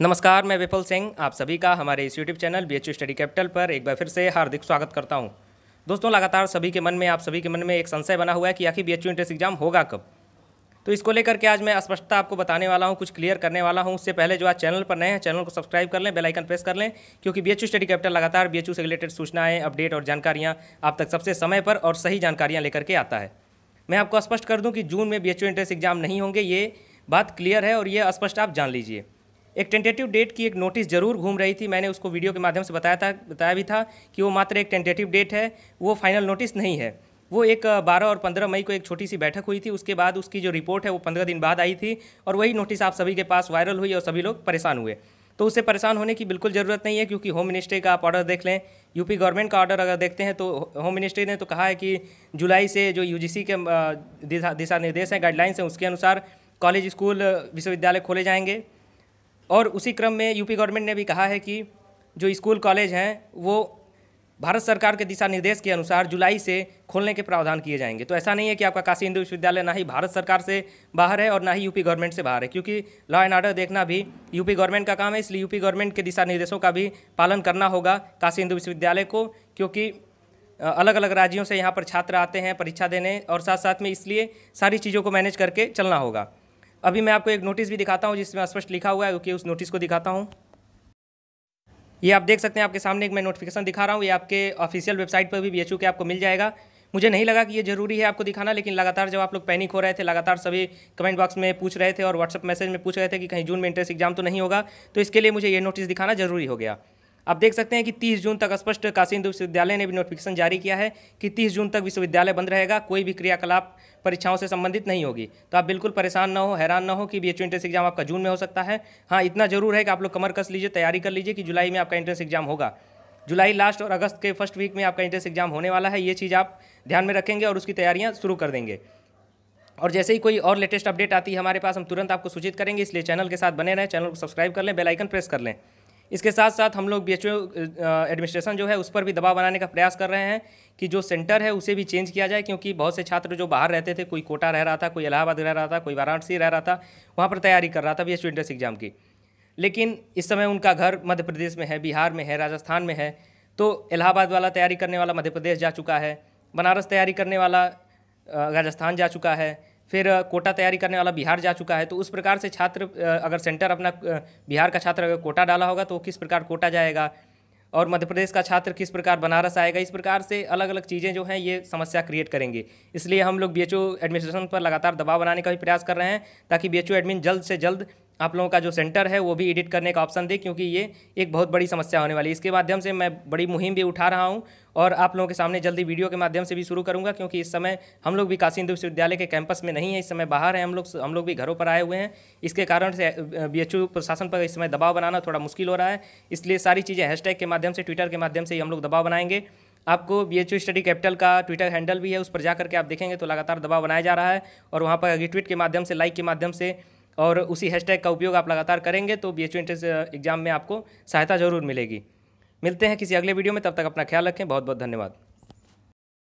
नमस्कार मैं विपुल सिंह आप सभी का हमारे इस YouTube channel B Study Capital पर एक बार फिर से हार्दिक स्वागत करता हूँ दोस्तों लगातार सभी के मन में आप सभी के मन में एक संशय बना हुआ है कि आखिर बी एच एंट्रेंस एग्जाम होगा कब तो इसको लेकर के आज मैं स्पष्टता आपको बताने वाला हूँ कुछ क्लियर करने वाला हूँ उससे पहले जो आज चैनल पर नए हैं चैनल को सब्सक्राइब कर लें बेलाइकन प्रेस कर लें क्योंकि बी स्टडी कैपिटल लगातार बी से रिलेटेड सूचनाएँ अपडेट और जानकारियाँ आप तक सबसे समय पर और सही जानकारियाँ लेकर के आता है मैं आपको स्पष्ट कर दूँ कि जून में बी एच एंट्रेंस एग्जाम नहीं होंगे ये बात क्लियर है और ये स्पष्ट आप जान लीजिए एक टेंटेटिव डेट की एक नोटिस ज़रूर घूम रही थी मैंने उसको वीडियो के माध्यम से बताया था बताया भी था कि वो मात्र एक टेंटेटिव डेट है वो फाइनल नोटिस नहीं है वो एक 12 और 15 मई को एक छोटी सी बैठक हुई थी उसके बाद उसकी जो रिपोर्ट है वो 15 दिन बाद आई थी और वही नोटिस आप सभी के पास वायरल हुई और सभी लोग परेशान हुए तो उससे परेशान होने की बिल्कुल ज़रूरत नहीं है क्योंकि होम मिनिस्ट्री का आप ऑर्डर देख लें यूपी गवर्नमेंट का ऑर्डर अगर देखते हैं तो होम मिनिस्ट्री ने तो कहा है कि जुलाई से जो यू के दिशा निर्देश हैं गाइडलाइंस हैं उसके अनुसार कॉलेज स्कूल विश्वविद्यालय खोले जाएंगे और उसी क्रम में यूपी गवर्नमेंट ने भी कहा है कि जो स्कूल कॉलेज हैं वो भारत सरकार के दिशा निर्देश के अनुसार जुलाई से खोलने के प्रावधान किए जाएंगे तो ऐसा नहीं है कि आपका काशी हिंदू विश्वविद्यालय ना ही भारत सरकार से बाहर है और ना ही यूपी गवर्नमेंट से बाहर है क्योंकि लॉ एंड ऑर्डर देखना भी यूपी गवर्नमेंट का काम है इसलिए यूपी गवर्नमेंट के दिशा निर्देशों का भी पालन करना होगा काशी हिंदू विश्वविद्यालय को क्योंकि अलग अलग राज्यों से यहाँ पर छात्र आते हैं परीक्षा देने और साथ साथ में इसलिए सारी चीज़ों को मैनेज करके चलना होगा अभी मैं आपको एक नोटिस भी दिखाता हूँ जिसमें स्पष्ट लिखा हुआ है क्योंकि उस नोटिस को दिखाता हूँ ये आप देख सकते हैं आपके सामने एक मैं नोटिफिकेशन दिखा रहा हूँ ये आपके ऑफिशियल वेबसाइट पर भी बी के आपको मिल जाएगा मुझे नहीं लगा कि ये ज़रूरी है आपको दिखाना लेकिन लगातार जब आप लोग पैनिक हो रहे थे लगातार सभी कमेंट बॉक्स में पूछ रहे थे और व्हाट्सअप मैसेज में पूछ रहे थे कि कहीं जून में इंट्रेंस एग्जाम तो नहीं होगा तो इसके लिए मुझे ये नोटिस दिखाना जरूरी हो गया आप देख सकते हैं कि 30 जून तक स्पष्ट काशी हिंदू विश्वविद्यालय ने भी नोटिफिकेशन जारी किया है कि 30 जून तक विश्वविद्यालय बंद रहेगा कोई भी क्रियाकलाप परीक्षाओं से संबंधित नहीं होगी तो आप बिल्कुल परेशान ना हो हैरान ना हो कि बीएचयू एच एंट्रेंस एग्जाम आपका जून में हो सकता है हाँ इतना जरूर है कि आप लोग कमर कस लीजिए तैयारी कर लीजिए कि जुलाई में आपका एंट्रेंस एग्जाम होगा जुलाई लास्ट और अगस्त के फर्स्ट वीक में आपका एंट्रेंस एग्जाम होने वाला है ये चीज़ आप ध्यान में रखेंगे और उसकी तैयारियाँ शुरू कर देंगे और जैसे ही कोई और लेटेस्ट अपडेट आती है हमारे पास हम तुरंत आपको सूचित करेंगे इसलिए चैनल के साथ बने रहें चैनल को सब्सक्राइब कर लें बेलाइकन प्रेस कर लें इसके साथ साथ हम लोग बी एडमिनिस्ट्रेशन जो है उस पर भी दबाव बनाने का प्रयास कर रहे हैं कि जो सेंटर है उसे भी चेंज किया जाए क्योंकि बहुत से छात्र जो बाहर रहते थे कोई कोटा रह रहा था कोई इलाहाबाद रह रहा था कोई वाराणसी रह रहा था वहाँ पर तैयारी कर रहा था बी एंट्रेंस एग्ज़ाम की लेकिन इस समय उनका घर मध्य प्रदेश में है बिहार में है राजस्थान में है तो इलाहाबाद वाला तैयारी करने वाला मध्य प्रदेश जा चुका है बनारस तैयारी करने वाला राजस्थान जा चुका है फिर कोटा तैयारी करने वाला बिहार जा चुका है तो उस प्रकार से छात्र अगर सेंटर अपना बिहार का छात्र अगर कोटा डाला होगा तो किस प्रकार कोटा जाएगा और मध्य प्रदेश का छात्र किस प्रकार बनारस आएगा इस प्रकार से अलग अलग चीज़ें जो हैं ये समस्या क्रिएट करेंगे इसलिए हम लोग बी एडमिनिस्ट्रेशन पर लगातार दबाव बनाने का भी प्रयास कर रहे हैं ताकि बी एडमिन जल्द से जल्द आप लोगों का जो सेंटर है वो भी एडिट करने का ऑप्शन दे क्योंकि ये एक बहुत बड़ी समस्या होने वाली है इसके माध्यम से मैं बड़ी मुहिम भी उठा रहा हूँ और आप लोगों के सामने जल्दी वीडियो के माध्यम से भी शुरू करूँगा क्योंकि इस समय हम लोग भी काशी हिंदू विश्वविद्यालय के कैंपस में नहीं है इस समय बाहर हैं हम लोग हम लोग भी घरों पर आए हुए हैं इसके कारण से बी प्रशासन पर इस समय दबाव बनाना थोड़ा मुश्किल हो रहा है इसलिए सारी चीज़ें हैशटैग के माध्यम से ट्विटर के माध्यम से ही हम लोग दबाव बनाएंगे आपको बी एच स्टडी कैपिटल का ट्विटर हैंडल भी है उस पर जा करके आप देखेंगे तो लगातार दबाव बनाया जा रहा है और वहाँ पर रिट्वीट के माध्यम से लाइक के माध्यम से और उसी हैशटैग का उपयोग आप लगातार करेंगे तो बी एच एंट्रेंस एग्जाम में आपको सहायता जरूर मिलेगी मिलते हैं किसी अगले वीडियो में तब तक अपना ख्याल रखें बहुत बहुत धन्यवाद